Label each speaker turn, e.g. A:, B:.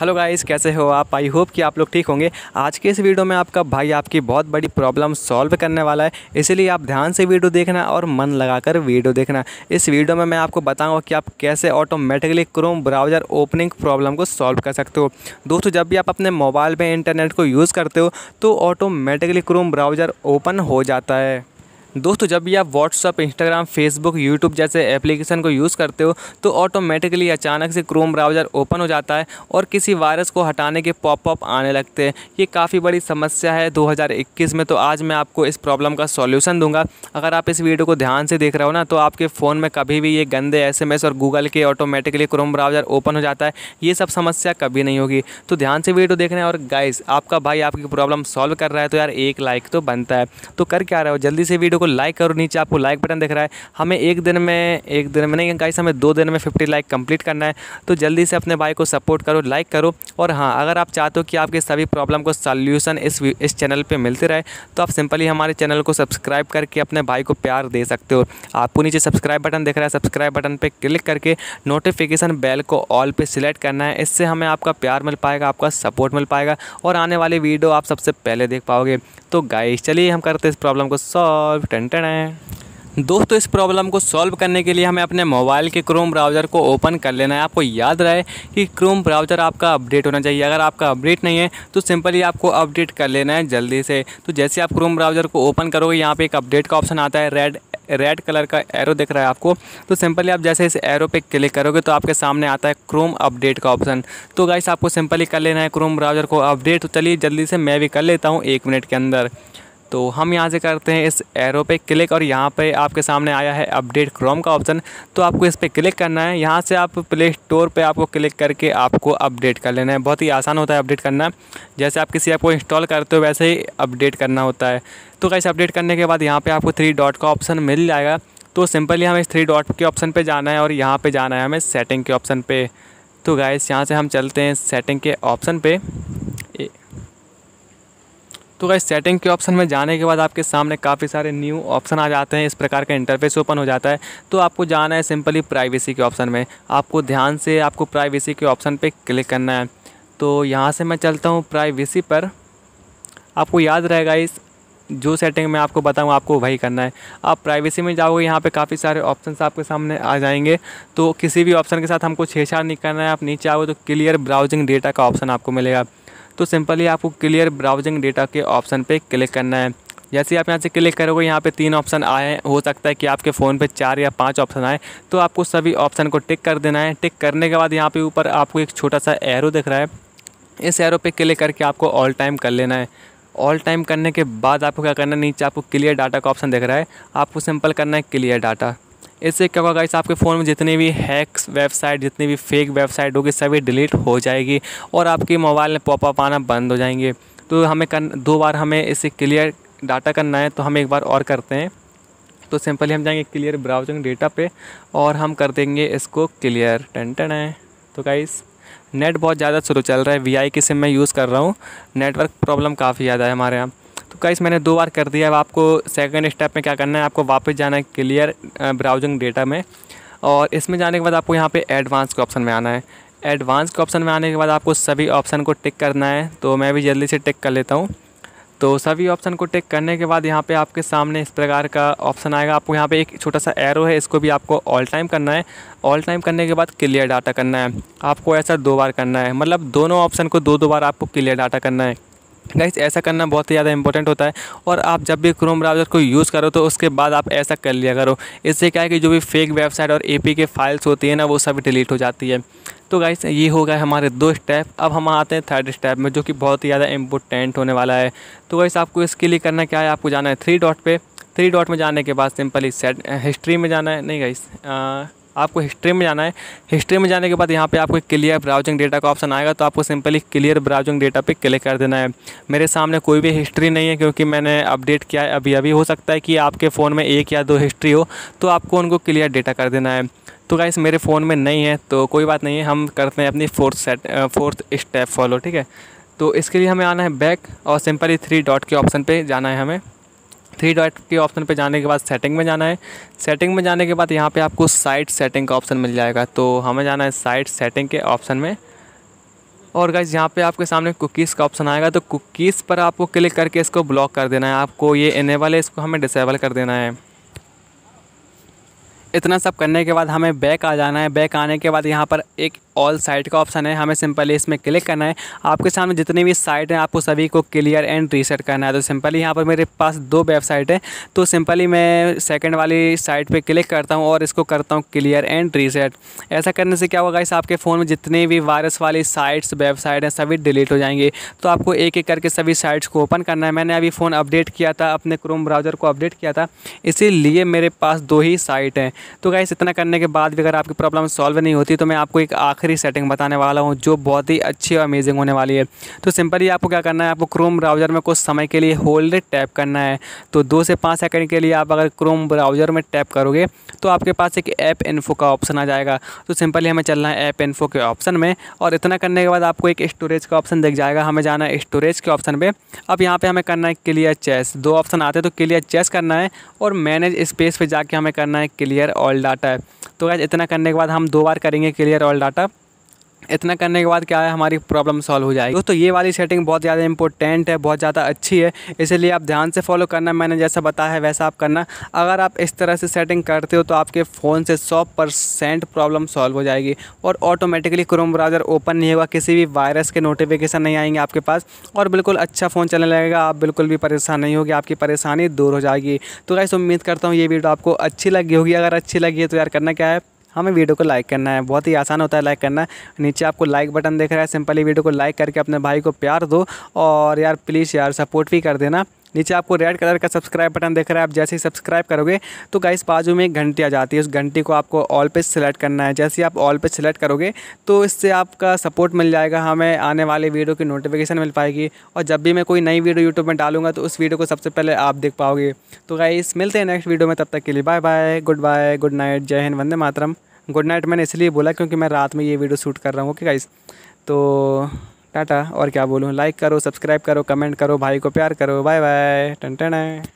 A: hello guys कैसे हो आप आई होप कि आप लोग ठीक होंगे आज के इस वीडियो में आपका भाई आपकी बहुत बड़ी प्रॉब्लम सॉल्व करने वाला है इसीलिए आप ध्यान से वीडियो देखना और मन लगाकर वीडियो देखना इस वीडियो में मैं आपको बताऊंगा कि आप कैसे automatically Chrome browser opening problem को सॉल्व कर सकते हो दोस्तों जब भी आप अपने मोबाइल में इंटरनेट को यूज़ करते हो तो ऑटोमेटिकली क्रोम ब्राउज़र ओपन हो जाता है दोस्तों जब भी आप व्हाट्सअप इंस्टाग्राम फेसबुक यूट्यूब जैसे एप्लीकेशन को यूज़ करते हो तो ऑटोमेटिकली अचानक से क्रोम ब्राउज़र ओपन हो जाता है और किसी वायरस को हटाने के पॉपअप आने लगते हैं ये काफ़ी बड़ी समस्या है 2021 में तो आज मैं आपको इस प्रॉब्लम का सॉल्यूशन दूंगा अगर आप इस वीडियो को ध्यान से देख रहे हो ना तो आपके फ़ोन में कभी भी ये गंदे एस और गूगल के ऑटोमेटिकली क्रोम ब्राउज़र ओपन हो जाता है ये सब समस्या कभी नहीं होगी तो ध्यान से वीडियो देख रहे हैं और गाइज आपका भाई आपकी प्रॉब्लम सॉल्व कर रहा है तो यार एक लाइक तो बनता है तो कर क्या रहे हो जल्दी से वीडियो को लाइक करो नीचे आपको लाइक बटन दिख रहा है हमें एक दिन में एक दिन में नहीं गाइस हमें दो दिन में फिफ्टी लाइक कंप्लीट करना है तो जल्दी से अपने भाई को सपोर्ट करो लाइक करो और हाँ अगर आप चाहते हो कि आपके सभी प्रॉब्लम को सल्यूशन इस इस चैनल पर मिलते रहे तो आप सिंपली हमारे चैनल को सब्सक्राइब करके अपने भाई को प्यार दे सकते हो आपको नीचे सब्सक्राइब बटन दिख रहा है सब्सक्राइब बटन पर क्लिक करके नोटिफिकेशन बेल को ऑल पर सिलेक्ट करना है इससे हमें आपका प्यार मिल पाएगा आपका सपोर्ट मिल पाएगा और आने वाली वीडियो आप सबसे पहले देख पाओगे तो गाइस चलिए हम करते हैं इस प्रॉब्लम को सॉल्व टन टन दोस्तों इस प्रॉब्लम को सॉल्व करने के लिए हमें अपने मोबाइल के क्रोम ब्राउज़र को ओपन कर लेना है आपको याद रहे कि क्रोम ब्राउज़र आपका अपडेट होना चाहिए अगर आपका अपडेट नहीं है तो सिंपली आपको अपडेट कर लेना है जल्दी से तो जैसे आप क्रोम ब्राउज़र को ओपन करोगे यहाँ पे एक अपडेट का ऑप्शन आता है रेड रेड कलर का एरो दिख रहा है आपको तो सिंपली आप जैसे इस एरो पे क्लिक करोगे तो आपके सामने आता है क्रोम अपडेट का ऑप्शन तो गाइस आपको सिंपली कर लेना है क्रोम ब्राउज़र को अपडेट तो चलिए जल्दी से मैं भी कर लेता हूँ एक मिनट के अंदर तो हम यहाँ से करते हैं इस एरो पे क्लिक और यहाँ पे आपके सामने आया है अपडेट क्रोम का ऑप्शन तो आपको इस पर क्लिक करना है यहाँ से आप प्ले स्टोर पर आपको क्लिक करके आपको अपडेट कर लेना है बहुत ही आसान होता है अपडेट करना जैसे आप किसी ऐप को इंस्टॉल करते हो वैसे ही अपडेट करना होता है तो कैसे अपडेट करने के बाद यहाँ पर आपको थ्री डॉट का ऑप्शन मिल जाएगा तो सिंपली हमें इस थ्री डॉट के ऑप्शन पे जाना है और यहाँ पे जाना है हमें सेटिंग के ऑप्शन पे तो गाइस यहाँ से हम चलते हैं सेटिंग के ऑप्शन पे तो गाइस सेटिंग के ऑप्शन में जाने के बाद आपके सामने काफ़ी सारे न्यू ऑप्शन आ जाते हैं इस प्रकार का इंटरफेस ओपन हो जाता है तो आपको जाना है सिंपली प्राइवेसी के ऑप्शन में आपको ध्यान से आपको प्राइवेसी के ऑप्शन पर क्लिक करना है तो यहाँ से मैं चलता हूँ प्राइवेसी पर आपको याद रहेगा इस जो सेटिंग मैं आपको बताऊँ आपको वही करना है आप प्राइवेसी में जाओगे यहाँ पे काफ़ी सारे ऑप्शंस आपके सामने आ जाएंगे तो किसी भी ऑप्शन के साथ हमको छेड़छाड़ नहीं करना है आप नीचे आओगे तो क्लियर ब्राउजिंग डेटा का ऑप्शन आपको मिलेगा तो सिंपली आपको क्लियर ब्राउजिंग डेटा के ऑप्शन पर क्लिक करना है जैसे आप यहाँ से क्लिक करोगे यहाँ पे तीन ऑप्शन आए हो सकता है कि आपके फ़ोन पे चार या पांच ऑप्शन आए तो आपको सभी ऑप्शन को टिक कर देना है टिक करने के बाद यहाँ पे ऊपर आपको एक छोटा सा एरो दिख रहा है इस एरो पे क्लिक करके आपको ऑल टाइम कर लेना है ऑल टाइम करने के बाद आपको क्या करना है नीचे आपको क्लियर डाटा का ऑप्शन दिख रहा है आपको सिंपल करना है क्लियर डाटा इससे क्या होगा इस आपके फ़ोन में जितने भी हैक्स वेबसाइट जितनी भी फेक वेबसाइट होगी सभी डिलीट हो जाएगी और आपके मोबाइल में पॉपअप आना बंद हो जाएंगे तो हमें कर दो बार हमें इसे क्लियर डाटा करना है तो हम एक बार और करते हैं तो सिंपली हम जाएंगे क्लियर ब्राउजिंग डेटा पे और हम कर देंगे इसको क्लियर टन टन है तो गाइस नेट बहुत ज़्यादा स्लो चल रहा है वी आई की सिम मैं यूज़ कर रहा हूँ नेटवर्क प्रॉब्लम काफ़ी ज़्यादा है हमारे यहाँ तो कई मैंने दो बार कर दिया अब आपको सेकेंड स्टेप में क्या करना है आपको वापस जाना है क्लियर ब्राउजिंग डेटा में और इसमें जाने के बाद आपको यहाँ पे एडवांस के ऑप्शन में आना है एडवांस के ऑप्शन में आने के बाद आपको सभी ऑप्शन को टिक करना है तो मैं भी जल्दी से टिक कर लेता हूँ तो सभी ऑप्शन को टिक करने के बाद यहाँ पे आपके सामने इस प्रकार का ऑप्शन आएगा आपको यहाँ पे एक छोटा सा एरो है इसको भी आपको ऑल टाइम करना है ऑल टाइम करने के बाद क्लियर डाटा करना है आपको ऐसा दो बार करना है मतलब दोनों ऑप्शन को दो दो बार आपको क्लियर डाटा करना है गाइस ऐसा करना बहुत ही ज़्यादा इंपॉर्टेंट होता है और आप जब भी क्रोम ब्राउज़र को यूज़ करो तो उसके बाद आप ऐसा कर लिया करो इससे क्या है कि जो भी फेक वेबसाइट और ए के फाइल्स होती है ना वो सभी डिलीट हो जाती है तो गाइस ये हो गए हमारे दो स्टेप अब हम आते हैं थर्ड स्टेप में जो कि बहुत ही ज़्यादा इंपॉर्टेंट होने वाला है तो गाइस आपको इसके लिए करना क्या है आपको जाना है थ्री डॉट पर थ्री डॉट में जाने के बाद सिंपली सेट हिस्ट्री में जाना है नहीं गाइस आपको हिस्ट्री में जाना है हिस्ट्री में जाने के बाद यहाँ पे आपको क्लियर ब्राउजिंग डेटा का ऑप्शन आएगा तो आपको सिंपली क्लियर ब्राउजिंग डेटा पे क्लिक कर देना है मेरे सामने कोई भी हिस्ट्री नहीं है क्योंकि मैंने अपडेट किया है अभी अभी हो सकता है कि आपके फ़ोन में एक या दो हिस्ट्री हो तो आपको उनको क्लियर डेटा कर देना है तो गाइस मेरे फ़ोन में नहीं है तो कोई बात नहीं है हम करते हैं अपनी fourth set fourth step follow ठीक है तो इसके लिए हमें आना है बैक और सिंपली थ्री डॉट के ऑप्शन पर जाना है हमें थ्री डॉट के ऑप्शन पे जाने के बाद सेटिंग में जाना है सेटिंग में जाने के बाद यहाँ पे आपको साइट सेटिंग का ऑप्शन मिल जाएगा तो हमें जाना है साइट सेटिंग के ऑप्शन में और गाइज यहाँ पे आपके सामने कुकीज़ का ऑप्शन आएगा तो कुकीज़ पर आपको क्लिक करके इसको ब्लॉक कर देना है आपको ये इनेबल है इसको हमें डिसेबल कर देना है इतना सब करने के बाद हमें बैक आ जाना है बैक आने के बाद यहाँ पर एक ऑल साइट का ऑप्शन है हमें सिंपली इसमें क्लिक करना है आपके सामने जितनी भी साइट हैं आपको सभी को क्लियर एंड रीसेट करना है तो सिंपली यहाँ पर मेरे पास दो वेबसाइट है तो सिंपली मैं सेकेंड वाली साइट पर क्लिक करता हूँ और इसको करता हूँ क्लियर एंड रीसेट ऐसा करने से क्या होगा इस आपके फ़ोन में जितनी भी वायरस वाली साइट्स वेबसाइट हैं सभी डिलीट हो जाएंगी तो आपको एक एक करके सभी साइट्स को ओपन करना है मैंने अभी फ़ोन अपडेट किया था अपने क्रोम ब्राउज़र को अपडेट किया था इसीलिए मेरे पास दो ही साइट हैं तो गाइस इतना करने के बाद भी अगर आपकी प्रॉब्लम सॉल्व नहीं होती तो मैं आपको एक आखिरी सेटिंग बताने वाला हूँ जो बहुत ही अच्छी और अमेजिंग होने वाली है तो सिंपली आपको क्या करना है आपको क्रोम ब्राउज़र में कुछ समय के लिए होल्ड टैप करना है तो दो से पाँच सेकेंड के लिए आप अगर क्रोम ब्राउज़र में टैप करोगे तो आपके पास एक ऐप इन्फो का ऑप्शन आ जाएगा तो सिंपली हमें चलना है ऐप इन्फो के ऑप्शन में और इतना करने के बाद आपको एक स्टोरेज का ऑप्शन दिख जाएगा हमें जाना है स्टोरेज के ऑप्शन पर अब यहाँ पर हमें करना है क्लियर चेस दो ऑप्शन आते हैं तो क्लियर चेस करना है और मैनेज स्पेस पर जाके हमें करना है क्लियर ऑल डाटा है तो गैज इतना करने के बाद हम दो बार करेंगे क्लियर ऑल डाटा इतना करने के बाद क्या है हमारी प्रॉब्लम सॉल्व हो जाएगी दोस्तों ये वाली सेटिंग बहुत ज़्यादा इंपॉर्टेंट है बहुत ज़्यादा अच्छी है इसलिए आप ध्यान से फॉलो करना मैंने जैसा बताया है वैसा आप करना अगर आप इस तरह से सेटिंग करते हो तो आपके फ़ोन से सौ परसेंट प्रॉब्लम सॉल्व हो जाएगी और ऑटोमेटिकली क्रोम ब्राउज़र ओपन नहीं होगा किसी भी वायरस के नोटिफिकेशन नहीं आएंगे आपके पास और बिल्कुल अच्छा फ़ोन चलने लगेगा आप बिल्कुल भी परेशान नहीं होगी आपकी परेशानी दूर हो जाएगी तो गैस उम्मीद करता हूँ ये वीडियो आपको अच्छी लगी होगी अगर अच्छी लगी है तो यार करना क्या है हमें वीडियो को लाइक करना है बहुत ही आसान होता है लाइक करना नीचे आपको लाइक बटन देख रहा है सिंपली वीडियो को लाइक करके अपने भाई को प्यार दो और यार प्लीज़ यार सपोर्ट भी कर देना नीचे आपको रेड कलर का सब्सक्राइब बटन देख रहा है आप जैसे ही सब्सक्राइब करोगे तो गाइस बाजू में एक घंटी आ जाती है उस घंटी को आपको ऑल पे सिलेक्ट करना है जैसे ही आप ऑल पे सिलेक्ट करोगे तो इससे आपका सपोर्ट मिल जाएगा हमें आने वाले वीडियो की नोटिफिकेशन मिल पाएगी और जब भी मैं कोई नई वीडियो यूट्यूब में डालूंगा तो उस वीडियो को सबसे पहले आप देख पाओगे तो गाइस मिलते हैं नेक्स्ट वीडियो में तब तक के लिए bye bye good bye good night जय हिंद वंदे मातरम गुड नाइट मैंने इसलिए बोला क्योंकि मैं रात में ये वीडियो शूट कर रहा हूँ ओके गाइस तो टाटा और क्या बोलूँ लाइक करो सब्सक्राइब करो कमेंट करो भाई को प्यार करो बाय बाय टन टन